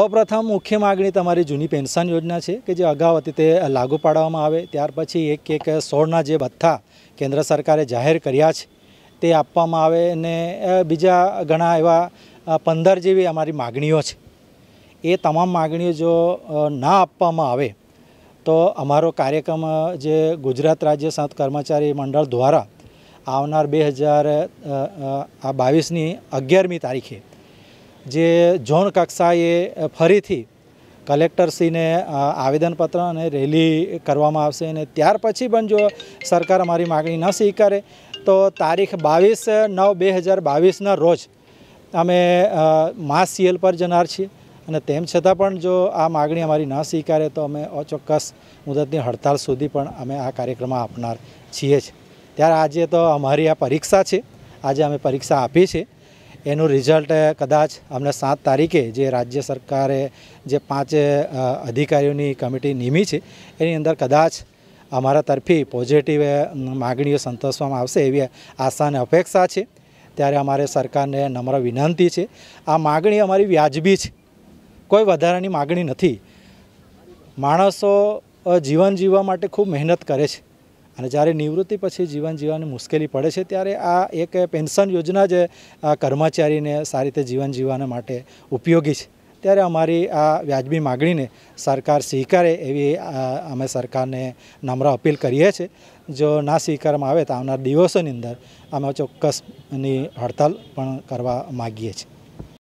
સૌપ્રથમ મુખ્ય માગણી તમારી જૂની પેન્શન યોજના છે કે જે અગાઉ હતી તે લાગુ પાડવામાં આવે ત્યાર પછી એક એક સોળના જે ભથ્થા કેન્દ્ર સરકારે જાહેર કર્યા છે તે આપવામાં આવે અને બીજા ઘણા એવા પંદર જેવી અમારી માગણીઓ છે એ તમામ માગણીઓ જો ના આપવામાં આવે તો અમારો કાર્યક્રમ જે ગુજરાત રાજ્ય સંત કર્મચારી મંડળ દ્વારા આવનાર બે હજાર આ બાવીસની અગિયારમી તારીખે જે ઝોન કક્ષાએ ફરીથી કલેક્ટરશ્રીને આવેદનપત્ર અને રેલી કરવામાં આવશે અને ત્યાર પછી પણ જો સરકાર અમારી માગણી ન સ્વીકારે તો તારીખ બાવીસ નવ બે હજાર બાવીસના રોજ અમે માસ સીએલ પર જનાર છીએ અને તેમ છતાં પણ જો આ માગણી અમારી ન સ્વીકારે તો અમે અચોક્કસ મુદતની હડતાલ સુધી પણ અમે આ કાર્યક્રમમાં આપનાર છીએ જ ત્યારે આજે તો અમારી આ પરીક્ષા છે આજે અમે પરીક્ષા આપી છે એનું રિઝલ્ટ કદાચ અમને સાત તારીખે જે રાજ્ય સરકારે જે પાંચ અધિકારીઓની કમિટી નિમી છે એની અંદર કદાચ અમારા તરફી પોઝિટિવ માગણીઓ સંતોષવામાં આવશે એવી આશા અને અપેક્ષા છે ત્યારે અમારે સરકારને નમ્ર વિનંતી છે આ માગણી અમારી વ્યાજબી છે કોઈ વધારાની માગણી નથી માણસો જીવન જીવવા માટે ખૂબ મહેનત કરે છે અને જ્યારે નિવૃત્તિ પછી જીવન જીવવાની મુશ્કેલી પડે છે ત્યારે આ એક પેન્શન યોજના જ કર્મચારીને સારી રીતે જીવન જીવવાના માટે ઉપયોગી છે ત્યારે અમારી આ વ્યાજબી માગણીને સરકાર સ્વીકારે એવી અમે સરકારને નમ્ર અપીલ કરીએ છીએ જો ના સ્વીકારવામાં આવે તો આવનાર દિવસોની અંદર અમે ચોક્કસની હડતાલ પણ કરવા માગીએ છીએ